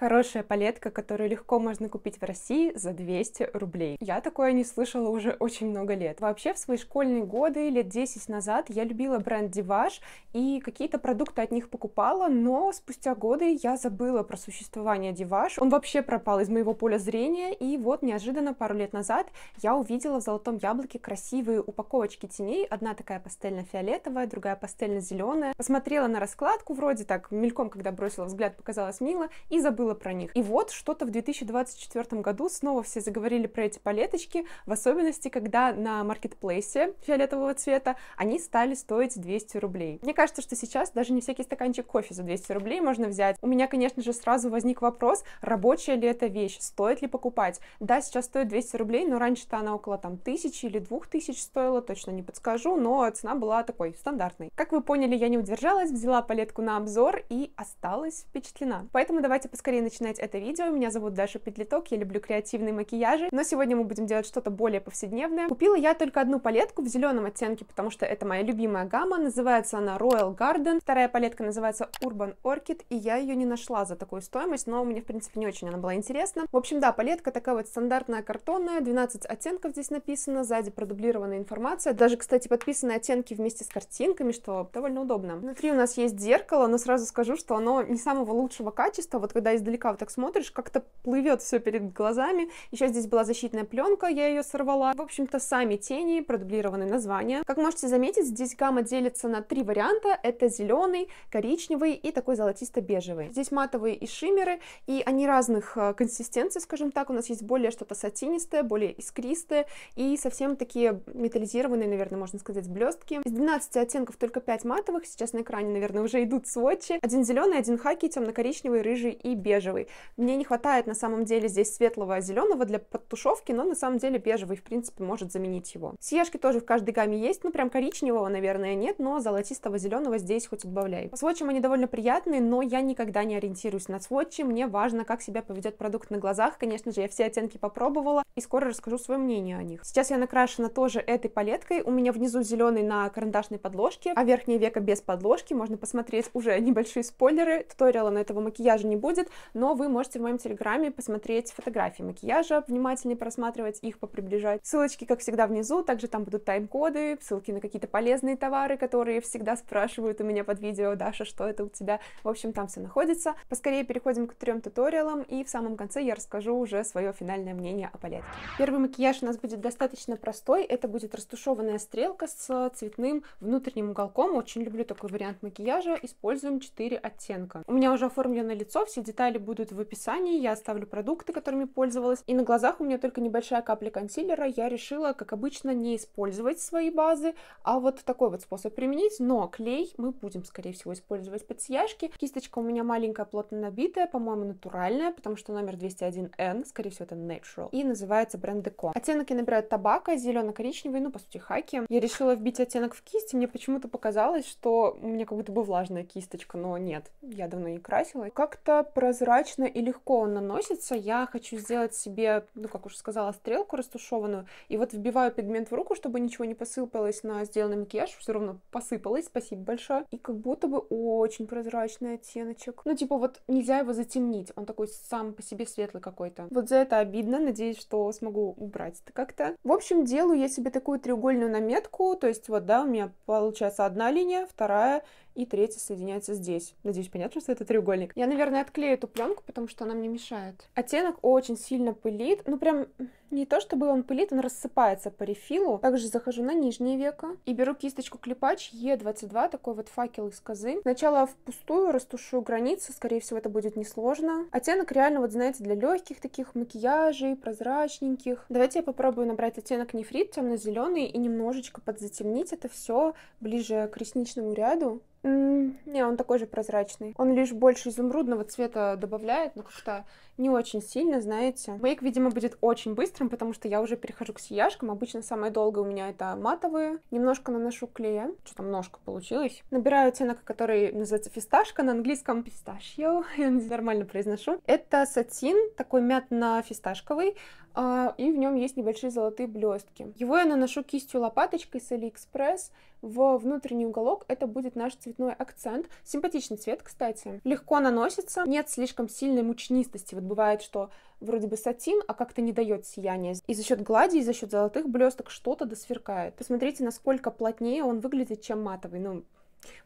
Хорошая палетка, которую легко можно купить в России за 200 рублей. Я такое не слышала уже очень много лет. Вообще, в свои школьные годы, лет 10 назад, я любила бренд Диваш и какие-то продукты от них покупала, но спустя годы я забыла про существование Диваш. Он вообще пропал из моего поля зрения, и вот неожиданно пару лет назад я увидела в золотом яблоке красивые упаковочки теней. Одна такая пастельно-фиолетовая, другая пастельно-зеленая. Посмотрела на раскладку, вроде так, мельком, когда бросила взгляд, показалось мило, и забыла забыла про них. И вот что-то в 2024 году снова все заговорили про эти палеточки, в особенности, когда на маркетплейсе фиолетового цвета они стали стоить 200 рублей. Мне кажется, что сейчас даже не всякий стаканчик кофе за 200 рублей можно взять. У меня, конечно же, сразу возник вопрос, рабочая ли эта вещь, стоит ли покупать. Да, сейчас стоит 200 рублей, но раньше-то она около там тысячи или двух тысяч стоила, точно не подскажу, но цена была такой стандартной. Как вы поняли, я не удержалась, взяла палетку на обзор и осталась впечатлена. Поэтому давайте поскорее и начинать это видео. Меня зовут Даша Петлиток, я люблю креативные макияжи, но сегодня мы будем делать что-то более повседневное. Купила я только одну палетку в зеленом оттенке, потому что это моя любимая гамма, называется она Royal Garden. Вторая палетка называется Urban Orchid, и я ее не нашла за такую стоимость, но мне, в принципе, не очень она была интересна. В общем, да, палетка такая вот стандартная картонная, 12 оттенков здесь написано, сзади продублированная информация, даже, кстати, подписаны оттенки вместе с картинками, что довольно удобно. Внутри у нас есть зеркало, но сразу скажу, что оно не самого лучшего качества, вот когда я издалека вот так смотришь, как-то плывет все перед глазами. Еще здесь была защитная пленка, я ее сорвала. В общем-то, сами тени, продублированные названия. Как можете заметить, здесь гамма делится на три варианта. Это зеленый, коричневый и такой золотисто-бежевый. Здесь матовые и шиммеры, и они разных э, консистенций, скажем так. У нас есть более что-то сатинистое, более искристое и совсем такие металлизированные, наверное, можно сказать, блестки. Из 12 оттенков только 5 матовых. Сейчас на экране, наверное, уже идут сводчи. Один зеленый, один хаки, темно-коричневый, рыжий и белый бежевый. Мне не хватает на самом деле здесь светлого а зеленого для подтушевки, но на самом деле бежевый, в принципе, может заменить его. Сиешки тоже в каждой гамме есть, ну прям коричневого, наверное, нет, но золотистого зеленого здесь хоть отбавляй. По они довольно приятные, но я никогда не ориентируюсь на сводчи, мне важно, как себя поведет продукт на глазах. Конечно же, я все оттенки попробовала и скоро расскажу свое мнение о них. Сейчас я накрашена тоже этой палеткой, у меня внизу зеленый на карандашной подложке, а верхнее века без подложки, можно посмотреть уже небольшие спойлеры, туториала на этого макияжа не будет, но вы можете в моем телеграме посмотреть фотографии макияжа, внимательнее просматривать их, поприближать. Ссылочки, как всегда, внизу, также там будут тайм-коды, ссылки на какие-то полезные товары, которые всегда спрашивают у меня под видео, Даша, что это у тебя? В общем, там все находится. Поскорее переходим к трем туториалам, и в самом конце я расскажу уже свое финальное мнение о палетке. Первый макияж у нас будет достаточно простой, это будет растушеванная стрелка с цветным внутренним уголком, очень люблю такой вариант макияжа, используем 4 оттенка. У меня уже оформлено лицо, все детали детали будут в описании, я оставлю продукты, которыми пользовалась. И на глазах у меня только небольшая капля консилера. Я решила, как обычно, не использовать свои базы, а вот такой вот способ применить. Но клей мы будем, скорее всего, использовать под сияшки. Кисточка у меня маленькая, плотно набитая, по-моему, натуральная, потому что номер 201N, скорее всего, это Natural. И называется бренд Deco. Оттенок набирают табака, зелено-коричневый, ну, по сути, хаки. Я решила вбить оттенок в кисть, и мне почему-то показалось, что у меня как будто бы влажная кисточка, но нет, я давно не красила. Как-то прозрачно прозрачно и легко он наносится. Я хочу сделать себе, ну, как уже сказала, стрелку растушеванную. И вот вбиваю пигмент в руку, чтобы ничего не посыпалось на сделанный макияж. Все равно посыпалось, спасибо большое. И как будто бы очень прозрачный оттеночек. Ну, типа вот нельзя его затемнить. Он такой сам по себе светлый какой-то. Вот за это обидно. Надеюсь, что смогу убрать это как-то. В общем, делаю я себе такую треугольную наметку. То есть вот, да, у меня получается одна линия, вторая и третий соединяется здесь. Надеюсь, понятно, что это треугольник. Я, наверное, отклею эту пленку, потому что она мне мешает. Оттенок очень сильно пылит. Ну, прям не то чтобы он пылит, он рассыпается по рефилу. Также захожу на нижнее веко и беру кисточку клепач Е22, такой вот факел из козы. Сначала впустую растушу границы, скорее всего, это будет несложно. Оттенок реально, вот знаете, для легких таких макияжей, прозрачненьких. Давайте я попробую набрать оттенок нефрит, темно-зеленый, и немножечко подзатемнить это все ближе к ресничному ряду. Не, он такой же прозрачный. Он лишь больше изумрудного цвета добавляет, но как-то не очень сильно, знаете. Мейк, видимо, будет очень быстрым, потому что я уже перехожу к сияшкам. Обычно самое долгое у меня это матовые. Немножко наношу клея. Что там немножко получилось. Набираю оттенок, который называется фисташка. На английском писташьо. Я нормально произношу. Это сатин, такой мятно-фисташковый. А, и в нем есть небольшие золотые блестки. Его я наношу кистью лопаточкой с AliExpress в внутренний уголок. Это будет наш цветной акцент. Симпатичный цвет, кстати. Легко наносится, нет слишком сильной мучнистости. Вот бывает, что вроде бы сатин, а как-то не дает сияния. И за счет глади, и за счет золотых блесток что-то досверкает. Посмотрите, насколько плотнее он выглядит, чем матовый. Ну,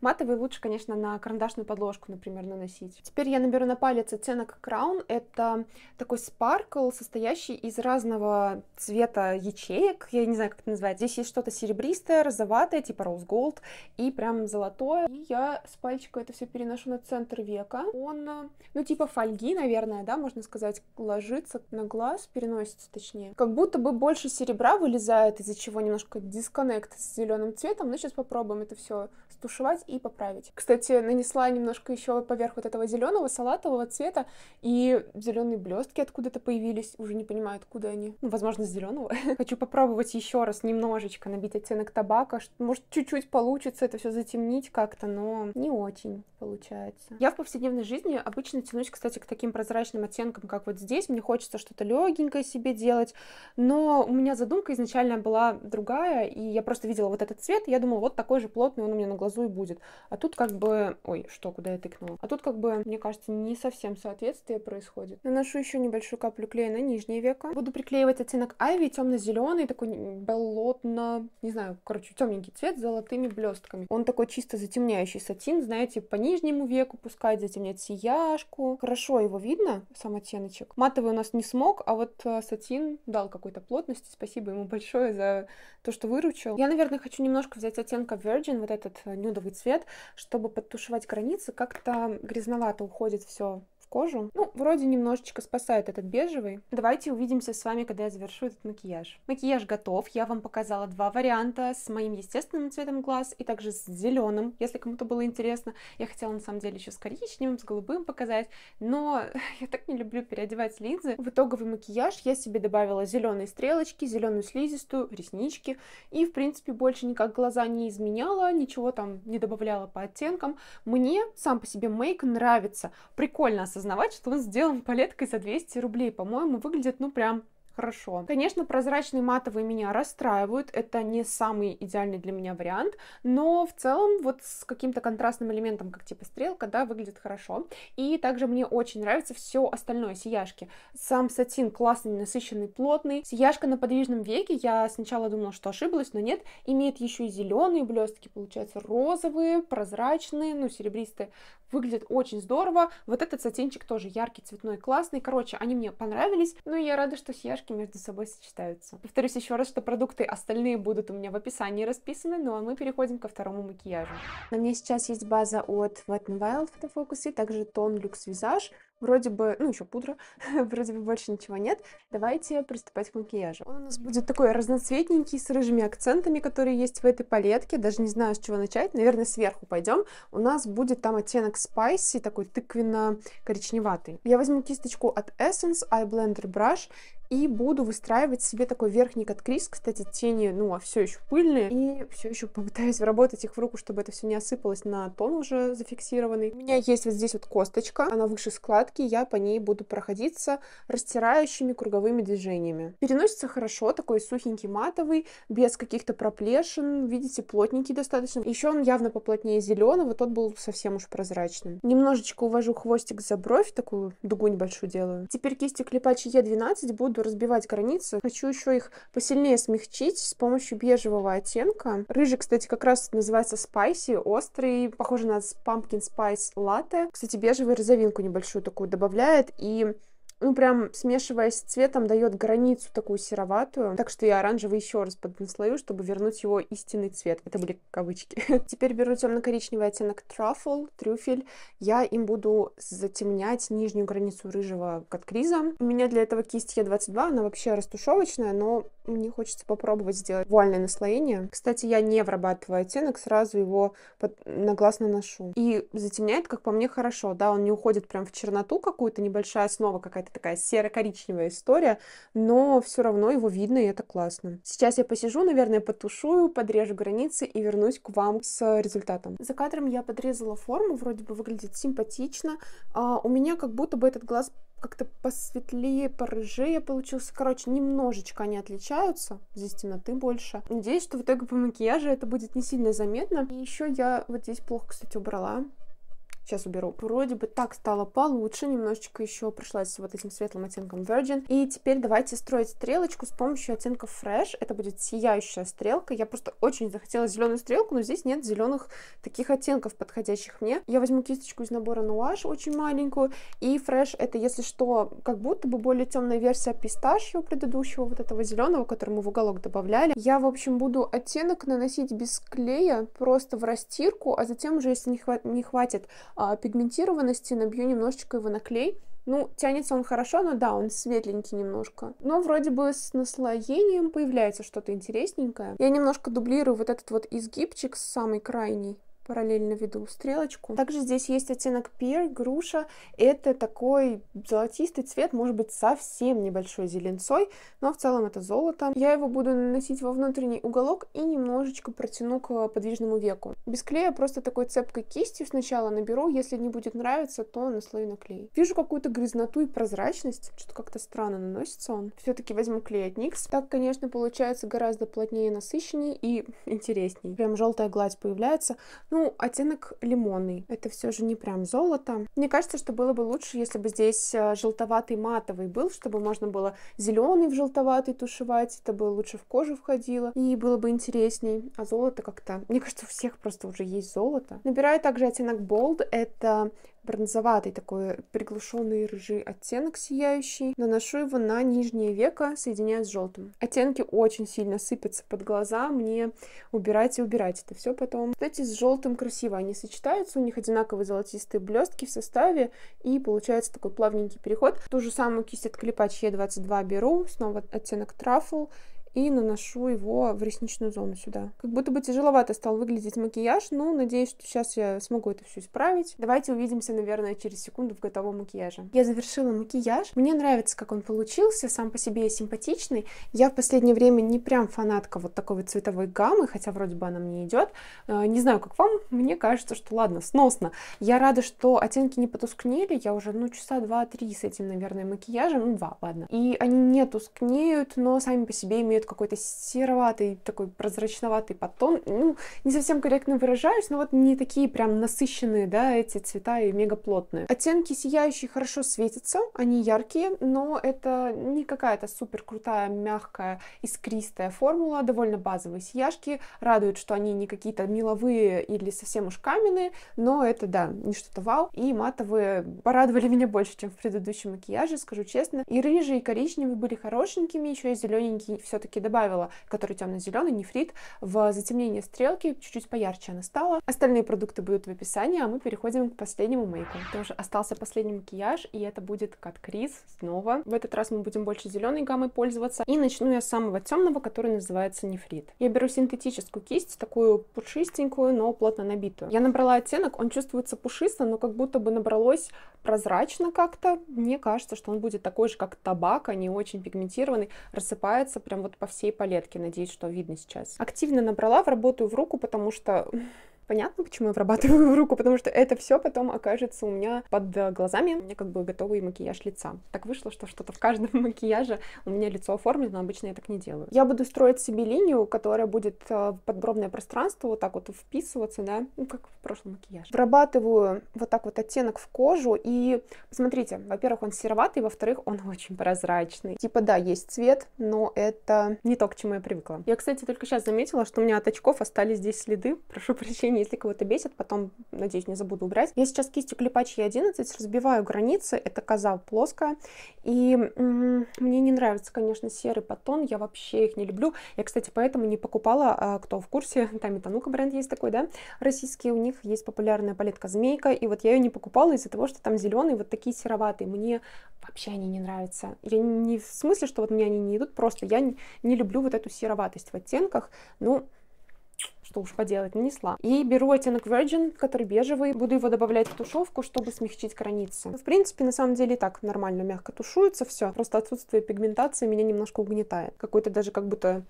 Матовый лучше, конечно, на карандашную подложку, например, наносить. Теперь я наберу на палец оттенок Crown. Это такой спаркл, состоящий из разного цвета ячеек. Я не знаю, как это называется. Здесь есть что-то серебристое, розоватое, типа Rose Gold, и прям золотое. И я с пальчика это все переношу на центр века. Он, ну, типа фольги, наверное, да, можно сказать, ложится на глаз, переносится точнее. Как будто бы больше серебра вылезает, из-за чего немножко дисконнект с зеленым цветом. Но сейчас попробуем это все подтушевать и поправить. Кстати, нанесла немножко еще поверх вот этого зеленого салатового цвета, и зеленые блестки откуда-то появились, уже не понимаю, откуда они. Ну, возможно, с зеленого. Хочу попробовать еще раз немножечко набить оттенок табака, может, чуть-чуть получится это все затемнить как-то, но не очень получается. Я в повседневной жизни обычно тянусь, кстати, к таким прозрачным оттенкам, как вот здесь. Мне хочется что-то легенькое себе делать, но у меня задумка изначально была другая, и я просто видела вот этот цвет, и я думала, вот такой же плотный он у меня на глазу глазу и будет. А тут как бы... Ой, что, куда я тыкнула? А тут как бы, мне кажется, не совсем соответствие происходит. Наношу еще небольшую каплю клея на нижнее веко. Буду приклеивать оттенок Айви, темно-зеленый, такой болотно... Не знаю, короче, темненький цвет с золотыми блестками. Он такой чисто затемняющий сатин, знаете, по нижнему веку пускать, затемнять сияшку. Хорошо его видно, сам оттеночек. Матовый у нас не смог, а вот э, сатин дал какой-то плотности. Спасибо ему большое за то, что выручил. Я, наверное, хочу немножко взять оттенка Virgin, вот этот э, нюдовый цвет, чтобы подтушевать границы. Как-то грязновато уходит все кожу. Ну, вроде немножечко спасает этот бежевый. Давайте увидимся с вами, когда я завершу этот макияж. Макияж готов. Я вам показала два варианта с моим естественным цветом глаз и также с зеленым, если кому-то было интересно. Я хотела на самом деле еще с коричневым, с голубым показать, но я так не люблю переодевать линзы. В итоговый макияж я себе добавила зеленые стрелочки, зеленую слизистую, реснички и, в принципе, больше никак глаза не изменяла, ничего там не добавляла по оттенкам. Мне сам по себе мейк нравится. Прикольно осознавать осознавать, что он сделан палеткой за 200 рублей. По-моему, выглядит, ну, прям хорошо. Конечно, прозрачные матовые меня расстраивают, это не самый идеальный для меня вариант, но в целом вот с каким-то контрастным элементом, как типа стрелка, да, выглядит хорошо. И также мне очень нравится все остальное сияшки. Сам сатин классный, насыщенный, плотный. Сияшка на подвижном веке, я сначала думала, что ошиблась, но нет, имеет еще и зеленые блестки, получается розовые, прозрачные, ну серебристые. Выглядит очень здорово. Вот этот сатинчик тоже яркий, цветной, классный. Короче, они мне понравились, ну и я рада, что сияшка поддержки между собой сочетаются. Повторюсь еще раз, что продукты остальные будут у меня в описании расписаны, ну а мы переходим ко второму макияжу. На мне сейчас есть база от Wet n Wild Photofocus и также тон Luxe Visage. Вроде бы, ну еще пудра, вроде бы больше ничего нет. Давайте приступать к макияжу. Он у нас будет такой разноцветненький, с рыжими акцентами, которые есть в этой палетке. Даже не знаю, с чего начать. Наверное, сверху пойдем. У нас будет там оттенок Spicy, такой тыквенно-коричневатый. Я возьму кисточку от Essence Eye Blender Brush и буду выстраивать себе такой верхний каткрис. Кстати, тени, ну, а все еще пыльные. И все еще попытаюсь вработать их в руку, чтобы это все не осыпалось на тон уже зафиксированный. У меня есть вот здесь вот косточка, она выше складки, я по ней буду проходиться растирающими круговыми движениями. Переносится хорошо, такой сухенький матовый, без каких-то проплешин, видите, плотненький достаточно. Еще он явно поплотнее зеленого, тот был совсем уж прозрачным. Немножечко увожу хвостик за бровь, такую дугу небольшую делаю. Теперь кистью клепач Е12 буду разбивать границы. Хочу еще их посильнее смягчить с помощью бежевого оттенка. Рыжий, кстати, как раз называется спайси, острый, похоже на pumpkin spice Latte. Кстати, бежевый розовинку небольшую такую добавляет, и ну прям смешиваясь с цветом, дает границу такую сероватую. Так что я оранжевый еще раз поднаслою, чтобы вернуть его истинный цвет. Это были кавычки. Теперь беру темно-коричневый оттенок Truffle, трюфель. Я им буду затемнять нижнюю границу рыжего от Криза. У меня для этого кисть Е22, она вообще растушевочная, но мне хочется попробовать сделать вуальное наслоение. Кстати, я не врабатываю оттенок, сразу его под... на глаз наношу. И затемняет, как по мне, хорошо. Да, он не уходит прям в черноту какую-то, небольшая основа какая-то такая серо-коричневая история, но все равно его видно, и это классно. Сейчас я посижу, наверное, потушую, подрежу границы и вернусь к вам с э, результатом. За кадром я подрезала форму, вроде бы выглядит симпатично. А у меня как будто бы этот глаз как-то посветлее, порыжее получился. Короче, немножечко они отличаются. Здесь темноты больше. Надеюсь, что в итоге по макияжу это будет не сильно заметно. И еще я вот здесь плохо, кстати, убрала Сейчас уберу. Вроде бы так стало получше, немножечко еще пришлась вот этим светлым оттенком Virgin. И теперь давайте строить стрелочку с помощью оттенка Fresh. Это будет сияющая стрелка. Я просто очень захотела зеленую стрелку, но здесь нет зеленых таких оттенков, подходящих мне. Я возьму кисточку из набора Nuage, очень маленькую, и Fresh это, если что, как будто бы более темная версия писташью предыдущего вот этого зеленого, который мы в уголок добавляли. Я, в общем, буду оттенок наносить без клея, просто в растирку, а затем уже, если не, хват не хватит а, пигментированности, набью немножечко его на клей. Ну, тянется он хорошо, но да, он светленький немножко. Но вроде бы с наслоением появляется что-то интересненькое. Я немножко дублирую вот этот вот изгибчик, самый крайний параллельно веду стрелочку. Также здесь есть оттенок пер, груша. Это такой золотистый цвет, может быть, совсем небольшой зеленцой, но в целом это золото. Я его буду наносить во внутренний уголок и немножечко протяну к подвижному веку. Без клея просто такой цепкой кистью сначала наберу, если не будет нравиться, то наслою на клей. Вижу какую-то грязноту и прозрачность, что-то как-то странно наносится он. Все-таки возьму клей от NYX. Так, конечно, получается гораздо плотнее, насыщеннее и интереснее. Прям желтая гладь появляется, ну, оттенок лимонный. Это все же не прям золото. Мне кажется, что было бы лучше, если бы здесь э, желтоватый матовый был, чтобы можно было зеленый в желтоватый тушевать. Это бы лучше в кожу входило. И было бы интересней. А золото как-то... Мне кажется, у всех просто уже есть золото. Набираю также оттенок Bold. Это бронзоватый такой приглушенный рыжий оттенок сияющий. Наношу его на нижнее веко, соединяя с желтым. Оттенки очень сильно сыпятся под глаза, мне убирать и убирать это все потом. Кстати, с желтым красиво они сочетаются, у них одинаковые золотистые блестки в составе, и получается такой плавненький переход. Ту же самую кисть от Клепач Е22 беру, снова оттенок Трафл, и наношу его в ресничную зону сюда. Как будто бы тяжеловато стал выглядеть макияж, но надеюсь, что сейчас я смогу это все исправить. Давайте увидимся, наверное, через секунду в готовом макияже. Я завершила макияж. Мне нравится, как он получился, сам по себе симпатичный. Я в последнее время не прям фанатка вот такой вот цветовой гаммы, хотя вроде бы она мне идет. Э, не знаю, как вам, мне кажется, что ладно, сносно. Я рада, что оттенки не потускнели, я уже, ну, часа два-три с этим, наверное, макияжем, ну, два, ладно. И они не тускнеют, но сами по себе имеют идет какой-то сероватый, такой прозрачноватый подтон. Ну, не совсем корректно выражаюсь, но вот не такие прям насыщенные, да, эти цвета и мега плотные. Оттенки сияющие хорошо светятся, они яркие, но это не какая-то супер крутая, мягкая, искристая формула, довольно базовые сияшки. Радует, что они не какие-то меловые или совсем уж каменные, но это, да, не что-то вау. И матовые порадовали меня больше, чем в предыдущем макияже, скажу честно. И рыжие, и коричневые были хорошенькими, еще и зелененькие все-таки все-таки добавила, который темно-зеленый, нефрит, в затемнение стрелки, чуть-чуть поярче она стала. Остальные продукты будут в описании, а мы переходим к последнему мейку. Тоже остался последний макияж, и это будет Cut Крис снова. В этот раз мы будем больше зеленой гаммой пользоваться. И начну я с самого темного, который называется нефрит. Я беру синтетическую кисть, такую пушистенькую, но плотно набитую. Я набрала оттенок, он чувствуется пушисто, но как будто бы набралось прозрачно как-то. Мне кажется, что он будет такой же, как табака, не очень пигментированный, рассыпается прям вот по всей палетке. Надеюсь, что видно сейчас. Активно набрала, в работу в руку, потому что Понятно, почему я вырабатываю руку, потому что это все потом окажется у меня под э, глазами. У меня как бы готовый макияж лица. Так вышло, что что-то в каждом макияже у меня лицо оформлено, обычно я так не делаю. Я буду строить себе линию, которая будет э, в подробное пространство вот так вот вписываться, да, ну как в прошлом макияже. Вырабатываю вот так вот оттенок в кожу и, посмотрите, во-первых, он сероватый, во-вторых, он очень прозрачный. Типа, да, есть цвет, но это не то, к чему я привыкла. Я, кстати, только сейчас заметила, что у меня от очков остались здесь следы, прошу прощения сожалению, если кого-то бесит, потом, надеюсь, не забуду убрать. Я сейчас кистью клепачи 11 разбиваю границы, это коза плоская, и мне не нравится, конечно, серый потон, я вообще их не люблю. Я, кстати, поэтому не покупала, а кто в курсе, там и Танука бренд есть такой, да, российский, у них есть популярная палетка Змейка, и вот я ее не покупала из-за того, что там зеленый, вот такие сероватые, мне вообще они не нравятся. Я не в смысле, что вот мне они не идут, просто я не люблю вот эту сероватость в оттенках, ну, но что уж поделать, нанесла. И беру оттенок Virgin, который бежевый, буду его добавлять в тушевку, чтобы смягчить границы. В принципе, на самом деле и так нормально, мягко тушуется все, просто отсутствие пигментации меня немножко угнетает. Какой-то даже как будто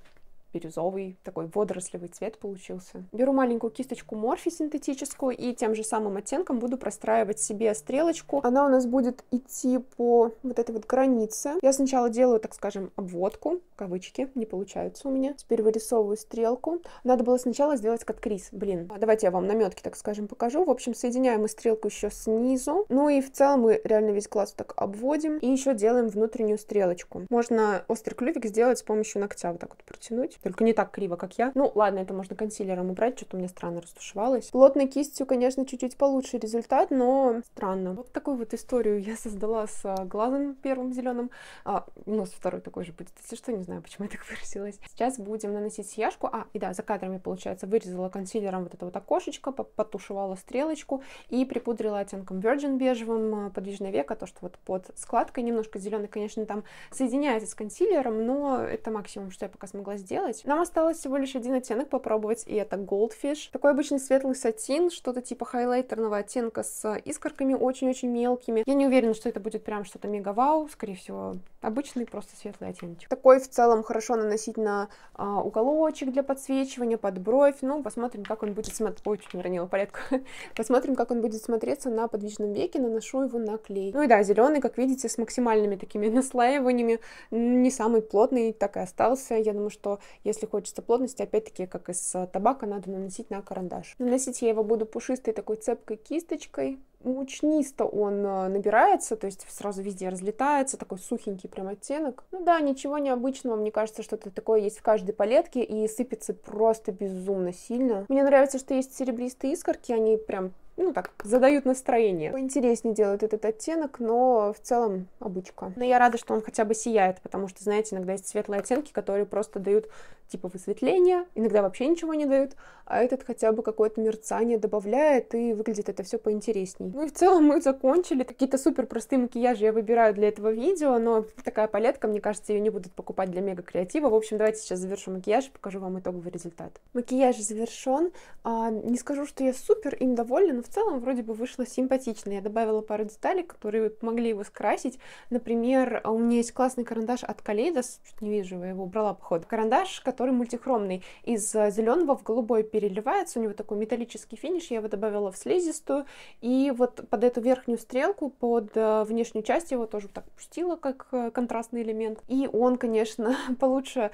бирюзовый, такой водорослевый цвет получился. Беру маленькую кисточку морфи синтетическую и тем же самым оттенком буду простраивать себе стрелочку. Она у нас будет идти по вот этой вот границе. Я сначала делаю, так скажем, обводку, кавычки, не получается у меня. Теперь вырисовываю стрелку. Надо было сначала сделать как Крис, блин. А давайте я вам наметки, так скажем, покажу. В общем, соединяем мы стрелку еще снизу. Ну и в целом мы реально весь глаз так обводим. И еще делаем внутреннюю стрелочку. Можно острый клювик сделать с помощью ногтя вот так вот протянуть. Только не так криво, как я. Ну, ладно, это можно консилером убрать, что-то у меня странно растушевалось. Плотной кистью, конечно, чуть-чуть получше результат, но странно. Вот такую вот историю я создала с а, глазом первым зеленым. А, у ну, нас второй такой же будет, если что, не знаю, почему я так выразилась. Сейчас будем наносить сияшку. А, и да, за кадром я, получается, вырезала консилером вот это вот окошечко, потушевала стрелочку и припудрила оттенком Virgin бежевым а, подвижное веко, то, что вот под складкой немножко зеленый, конечно, там соединяется с консилером, но это максимум, что я пока смогла сделать сделать. Нам осталось всего лишь один оттенок попробовать, и это Goldfish. Такой обычный светлый сатин, что-то типа хайлайтерного оттенка с искорками очень-очень мелкими. Я не уверена, что это будет прям что-то мега-вау, скорее всего, обычный просто светлый оттенок Такой в целом хорошо наносить на а, уголочек для подсвечивания, под бровь. Ну, посмотрим, как он будет смотреться. Ой, чуть не ранила палетку. посмотрим, как он будет смотреться на подвижном веке. Наношу его на клей. Ну и да, зеленый, как видите, с максимальными такими наслаиваниями. Не самый плотный, так и остался. Я думаю, что если хочется плотности, опять-таки, как из э, табака, надо наносить на карандаш. Наносить я его буду пушистой такой цепкой кисточкой. Мучнисто он э, набирается, то есть сразу везде разлетается, такой сухенький прям оттенок. Ну да, ничего необычного, мне кажется, что-то такое есть в каждой палетке и сыпется просто безумно сильно. Мне нравится, что есть серебристые искорки, они прям ну так, задают настроение. Поинтереснее делают этот оттенок, но в целом обычка. Но я рада, что он хотя бы сияет, потому что, знаете, иногда есть светлые оттенки, которые просто дают типа высветление, иногда вообще ничего не дают, а этот хотя бы какое-то мерцание добавляет, и выглядит это все поинтереснее. Ну и в целом мы закончили. Какие-то супер простые макияжи я выбираю для этого видео, но такая палетка, мне кажется, ее не будут покупать для мега креатива. В общем, давайте сейчас завершу макияж и покажу вам итоговый результат. Макияж завершен. А, не скажу, что я супер им довольна, но в целом вроде бы вышло симпатично. Я добавила пару деталей, которые помогли его скрасить. Например, а у меня есть классный карандаш от Kaleidos, чуть не вижу, я его убрала, походу. Карандаш, который мультихромный, из а, зеленого в голубой переливается, у него такой металлический финиш, я его добавила в слизистую, и вот под эту верхнюю стрелку, под а, внешнюю часть его тоже так пустила, как контрастный элемент. И он, конечно, получше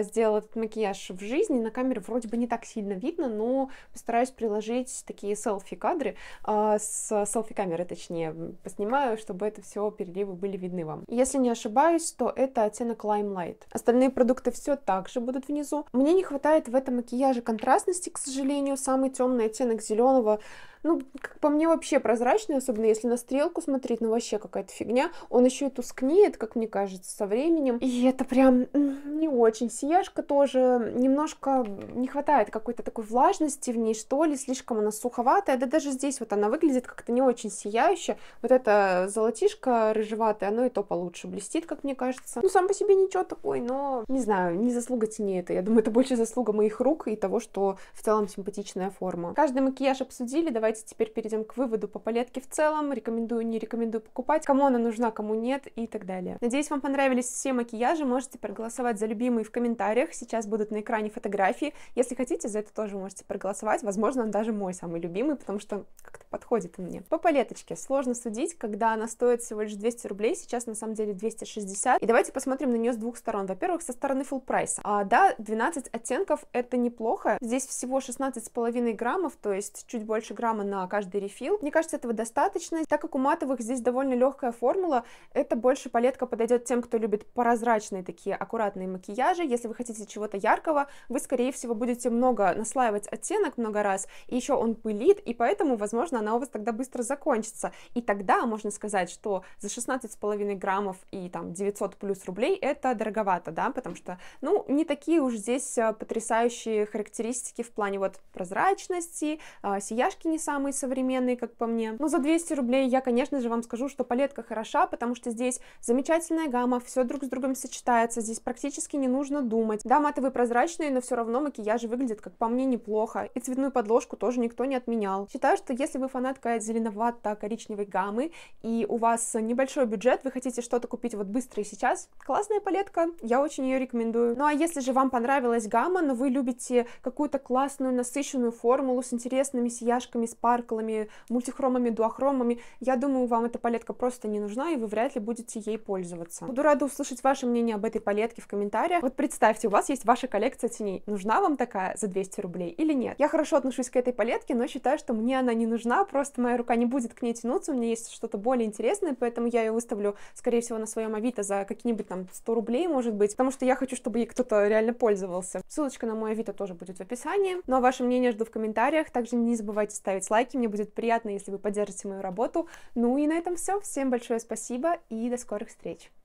сделал этот макияж в жизни, на камере вроде бы не так сильно видно, но постараюсь приложить такие селфи-кадры, кадре, а, с селфи-камеры точнее, поснимаю, чтобы это все переливы были видны вам. Если не ошибаюсь, то это оттенок Lime Light. Остальные продукты все также будут внизу. Мне не хватает в этом макияже контрастности, к сожалению, самый темный оттенок зеленого ну, как по мне, вообще прозрачный, особенно если на стрелку смотреть, ну, вообще какая-то фигня. Он еще и тускнеет, как мне кажется, со временем. И это прям не очень. Сияшка тоже немножко не хватает какой-то такой влажности в ней, что ли, слишком она суховатая. Да даже здесь вот она выглядит как-то не очень сияющая. Вот эта золотишко рыжеватое, оно и то получше блестит, как мне кажется. Ну, сам по себе ничего такой, но, не знаю, не заслуга тени это. Я думаю, это больше заслуга моих рук и того, что в целом симпатичная форма. Каждый макияж обсудили, давайте давайте теперь перейдем к выводу по палетке в целом, рекомендую, не рекомендую покупать, кому она нужна, кому нет и так далее. Надеюсь, вам понравились все макияжи, можете проголосовать за любимые в комментариях, сейчас будут на экране фотографии, если хотите, за это тоже можете проголосовать, возможно, он даже мой самый любимый, потому что как-то подходит мне. По палеточке сложно судить, когда она стоит всего лишь 200 рублей, сейчас на самом деле 260, и давайте посмотрим на нее с двух сторон. Во-первых, со стороны full прайса. А, да, 12 оттенков это неплохо, здесь всего 16,5 граммов, то есть чуть больше грамма грамма на каждый рефил. Мне кажется, этого достаточно, так как у матовых здесь довольно легкая формула, это больше палетка подойдет тем, кто любит прозрачные такие аккуратные макияжи. Если вы хотите чего-то яркого, вы, скорее всего, будете много наслаивать оттенок много раз, и еще он пылит, и поэтому, возможно, она у вас тогда быстро закончится. И тогда можно сказать, что за 16,5 граммов и там 900 плюс рублей это дороговато, да, потому что, ну, не такие уж здесь э, потрясающие характеристики в плане вот прозрачности, а, сияшки не самые самые современные, как по мне. Но ну, за 200 рублей я, конечно же, вам скажу, что палетка хороша, потому что здесь замечательная гамма, все друг с другом сочетается, здесь практически не нужно думать. Да, матовые прозрачные, но все равно макияж выглядит, как по мне, неплохо. И цветную подложку тоже никто не отменял. Считаю, что если вы фанатка зеленовато-коричневой гаммы, и у вас небольшой бюджет, вы хотите что-то купить вот быстро и сейчас, классная палетка, я очень ее рекомендую. Ну а если же вам понравилась гамма, но вы любите какую-то классную, насыщенную формулу с интересными сияшками, спарклами, мультихромами, дуохромами. Я думаю, вам эта палетка просто не нужна, и вы вряд ли будете ей пользоваться. Буду рада услышать ваше мнение об этой палетке в комментариях. Вот представьте, у вас есть ваша коллекция теней. Нужна вам такая за 200 рублей или нет? Я хорошо отношусь к этой палетке, но считаю, что мне она не нужна, просто моя рука не будет к ней тянуться, у меня есть что-то более интересное, поэтому я ее выставлю, скорее всего, на своем авито за какие-нибудь там 100 рублей, может быть, потому что я хочу, чтобы ей кто-то реально пользовался. Ссылочка на мой авито тоже будет в описании. Ну а ваше мнение жду в комментариях, также не забывайте ставить поставить лайки, мне будет приятно, если вы поддержите мою работу. Ну и на этом все. Всем большое спасибо и до скорых встреч!